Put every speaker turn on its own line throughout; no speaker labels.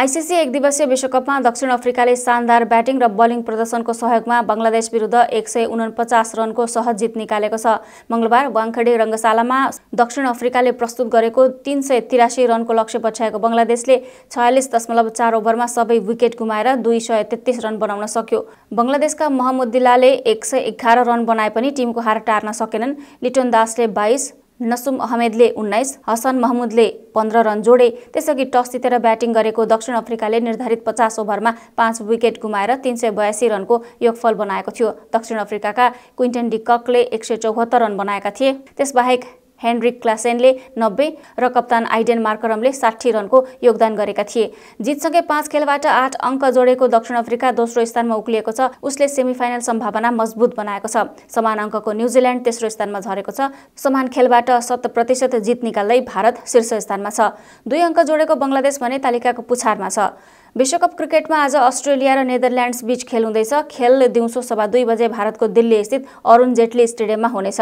ICC एक दिवसीय विश्वकपमा दक्षिण अफ्रिकाले शानदार ब्याटिङ र बलिङ प्रदर्शनको सहयोगमा बङ्गलादेश विरुद्ध एक सय उनपचास रनको सहज जित निकालेको छ मङ्गलबार वाङखेडे रङ्गशालामा दक्षिण अफ्रिकाले प्रस्तुत गरेको तिन सय तिरासी रनको लक्ष्य पछ्याएको बङ्गलादेशले छयालिस दशमलव चार ओभरमा सबै विकेट गुमाएर दुई सय तेत्तिस रन बनाउन सक्यो बङ्गलादेशका महमुद्दिल्लाले एक सय एघार रन बनाए पनि टिमको हार टार्न सकेनन् लिटन दासले बाइस नसुम अहमेदले उन्नाइस हसन महमुदले पन्ध्र रन जोडे त्यसअघि टस जितेर ब्याटिङ गरेको दक्षिण अफ्रिकाले निर्धारित पचास ओभरमा पाँच विकेट गुमाएर तिन सय बयासी रनको योगफल बनाएको थियो दक्षिण अफ्रिकाका क्विन्टन डिककले एक सय चौहत्तर रन बनाएका थिए त्यसबाहेक हेनरिक क्लासेनले नब्बे र कप्तान आइडेन मार्करमले साठी रनको योगदान गरेका थिए जितसँगै पाँच खेलबाट आठ अङ्क जोडेको दक्षिण अफ्रिका दोस्रो स्थानमा उक्लिएको छ उसले सेमिफाइनल सम्भावना मजबुत बनाएको छ समान अङ्कको न्युजिल्यान्ड तेस्रो स्थानमा झरेको छ समान खेलबाट शत प्रतिशत जित निकाल्दै भारत शीर्ष स्थानमा छ दुई अङ्क जोडेको बङ्गलादेश भने तालिकाको पुछारमा छ विश्वकप क्रिकेटमा आज अस्ट्रेलिया र नेदरल्यान्ड्स बीच खेल हुँदैछ खेल दिउँसो सभा दुई बजे भारतको दिल्ली स्थित अरुण जेटली स्टेडियममा हुनेछ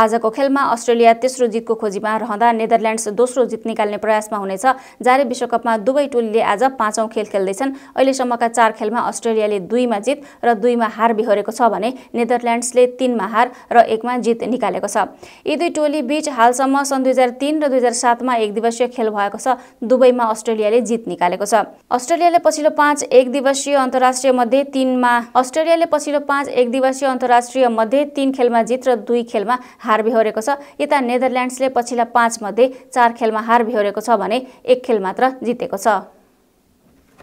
आजको खेलमा अस्ट्रेलिया तेस्रो जितको खोजीमा रहँदा नेदरल्यान्ड्स दोस्रो जित निकाल्ने प्रयासमा हुनेछ जारी विश्वकपमा दुवै टोलीले आज पाँचौँ खेल खेल्दैछन् अहिलेसम्मका चार खेलमा अस्ट्रेलियाले दुईमा जित र दुईमा हार बिहोरेको छ भने नेदरल्यान्ड्सले तिनमा हार र एकमा जित निकालेको छ यी दुई टोली बीच हालसम्म सन् दुई हजार तिन र दुई हजार सातमा एक दिवसीय खेल भएको छ दुवैमा अस्ट्रेलियाले जित निकालेको छ अस्ट्रेलिया अस्ट्रेलियाले पछिल्लो पाँच एक दिवसीय अन्तर्राष्ट्रिय मध्ये तिनमा अस्ट्रेलियाले पछिल्लो पाँच एक दिवसीय अन्तर्राष्ट्रिय मध्ये तीन खेलमा जित र दुई खेलमा हार बिहोरेको छ यता नेदरल्यान्ड्सले पछिल्ला पाँच मध्ये चार खेलमा हार बिहोरेको छ भने एक खेल मात्र जितेको छ